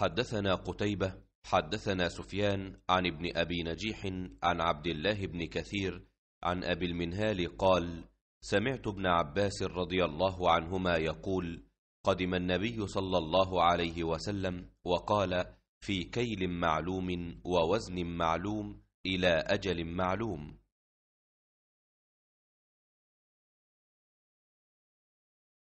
حدثنا قتيبة حدثنا سفيان عن ابن أبي نجيح عن عبد الله بن كثير عن أبي المنهال قال سمعت ابن عباس رضي الله عنهما يقول قدم النبي صلى الله عليه وسلم وقال في كيل معلوم ووزن معلوم إلى أجل معلوم